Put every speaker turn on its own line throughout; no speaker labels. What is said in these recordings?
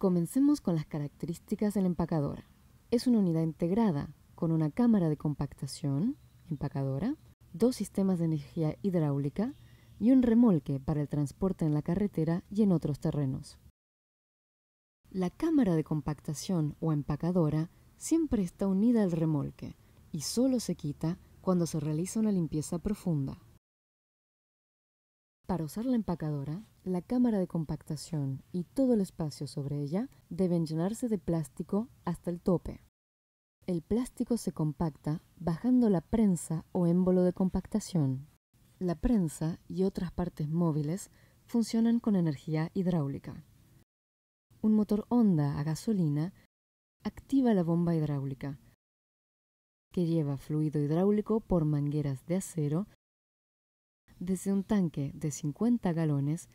Comencemos con las características de la empacadora. Es una unidad integrada con una cámara de compactación, empacadora, dos sistemas de energía hidráulica y un remolque para el transporte en la carretera y en otros terrenos. La cámara de compactación o empacadora siempre está unida al remolque y solo se quita cuando se realiza una limpieza profunda. Para usar la empacadora, la cámara de compactación y todo el espacio sobre ella deben llenarse de plástico hasta el tope. El plástico se compacta bajando la prensa o émbolo de compactación. La prensa y otras partes móviles funcionan con energía hidráulica. Un motor Honda a gasolina activa la bomba hidráulica, que lleva fluido hidráulico por mangueras de acero desde un tanque de 50 galones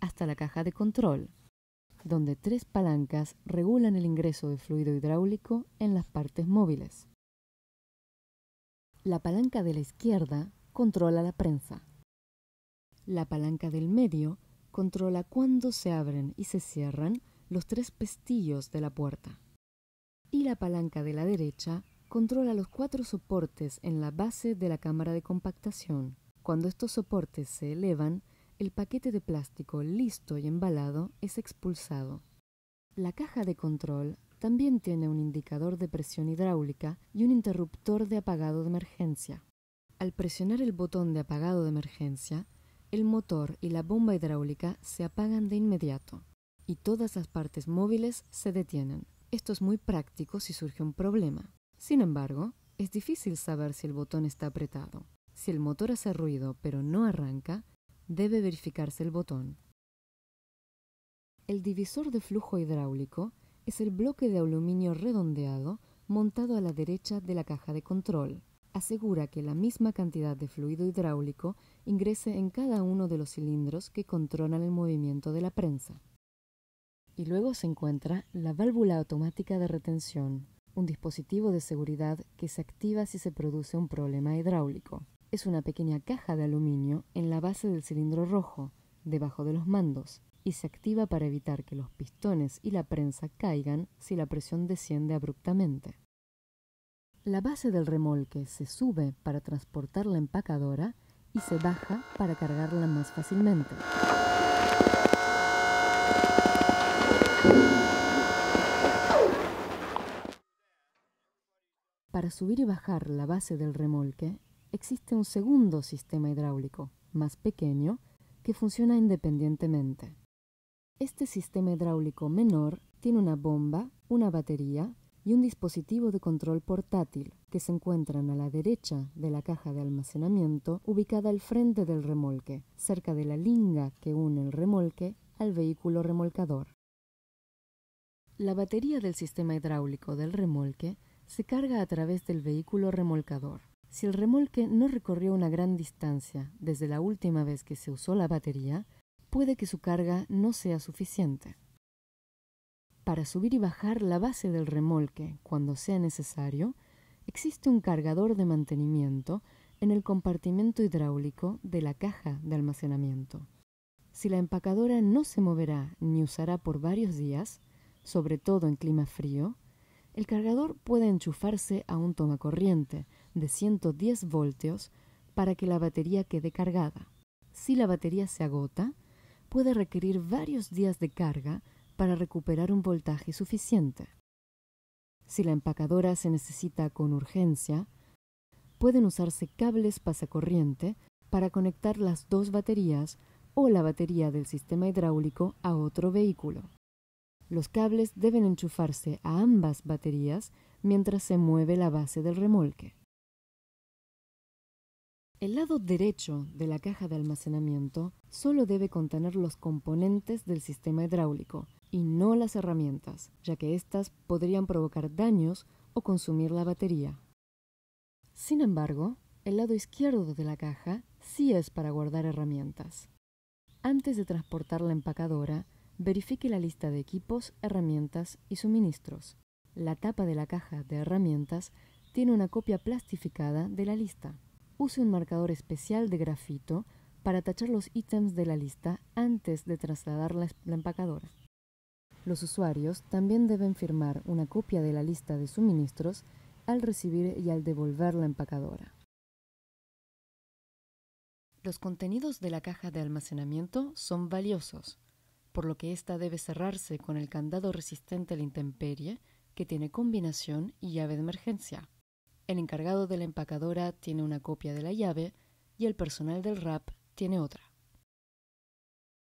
hasta la caja de control, donde tres palancas regulan el ingreso de fluido hidráulico en las partes móviles. La palanca de la izquierda controla la prensa. La palanca del medio controla cuándo se abren y se cierran los tres pestillos de la puerta. Y la palanca de la derecha controla los cuatro soportes en la base de la cámara de compactación. Cuando estos soportes se elevan, el paquete de plástico listo y embalado es expulsado. La caja de control también tiene un indicador de presión hidráulica y un interruptor de apagado de emergencia. Al presionar el botón de apagado de emergencia, el motor y la bomba hidráulica se apagan de inmediato y todas las partes móviles se detienen. Esto es muy práctico si surge un problema. Sin embargo, es difícil saber si el botón está apretado. Si el motor hace ruido pero no arranca, debe verificarse el botón. El divisor de flujo hidráulico es el bloque de aluminio redondeado montado a la derecha de la caja de control. Asegura que la misma cantidad de fluido hidráulico ingrese en cada uno de los cilindros que controlan el movimiento de la prensa. Y luego se encuentra la válvula automática de retención, un dispositivo de seguridad que se activa si se produce un problema hidráulico. Es una pequeña caja de aluminio en la base del cilindro rojo, debajo de los mandos, y se activa para evitar que los pistones y la prensa caigan si la presión desciende abruptamente. La base del remolque se sube para transportar la empacadora y se baja para cargarla más fácilmente. para subir y bajar la base del remolque existe un segundo sistema hidráulico, más pequeño, que funciona independientemente. Este sistema hidráulico menor tiene una bomba, una batería y un dispositivo de control portátil que se encuentran a la derecha de la caja de almacenamiento ubicada al frente del remolque, cerca de la linga que une el remolque al vehículo remolcador. La batería del sistema hidráulico del remolque se carga a través del vehículo remolcador. Si el remolque no recorrió una gran distancia desde la última vez que se usó la batería, puede que su carga no sea suficiente. Para subir y bajar la base del remolque cuando sea necesario, existe un cargador de mantenimiento en el compartimento hidráulico de la caja de almacenamiento. Si la empacadora no se moverá ni usará por varios días, sobre todo en clima frío, el cargador puede enchufarse a un tomacorriente de 110 voltios para que la batería quede cargada. Si la batería se agota, puede requerir varios días de carga para recuperar un voltaje suficiente. Si la empacadora se necesita con urgencia, pueden usarse cables pasacorriente para conectar las dos baterías o la batería del sistema hidráulico a otro vehículo. Los cables deben enchufarse a ambas baterías mientras se mueve la base del remolque. El lado derecho de la caja de almacenamiento solo debe contener los componentes del sistema hidráulico y no las herramientas, ya que éstas podrían provocar daños o consumir la batería. Sin embargo, el lado izquierdo de la caja sí es para guardar herramientas. Antes de transportar la empacadora, verifique la lista de equipos, herramientas y suministros. La tapa de la caja de herramientas tiene una copia plastificada de la lista. Use un marcador especial de grafito para tachar los ítems de la lista antes de trasladar la empacadora. Los usuarios también deben firmar una copia de la lista de suministros al recibir y al devolver la empacadora. Los contenidos de la caja de almacenamiento son valiosos por lo que ésta debe cerrarse con el candado resistente a la intemperie, que tiene combinación y llave de emergencia. El encargado de la empacadora tiene una copia de la llave y el personal del RAP tiene otra.